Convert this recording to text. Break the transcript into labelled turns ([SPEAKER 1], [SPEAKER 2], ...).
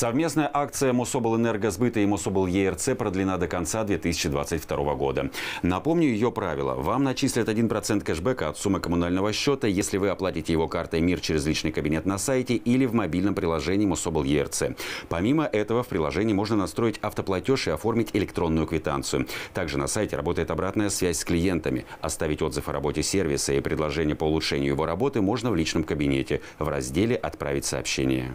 [SPEAKER 1] Совместная акция Мособлэнергосбыта и мособл продлена до конца 2022 года. Напомню ее правила. Вам начислят 1% кэшбэка от суммы коммунального счета, если вы оплатите его картой МИР через личный кабинет на сайте или в мобильном приложении мособл Помимо этого, в приложении можно настроить автоплатеж и оформить электронную квитанцию. Также на сайте работает обратная связь с клиентами. Оставить отзыв о работе сервиса и предложение по улучшению его работы можно в личном кабинете в разделе «Отправить сообщение».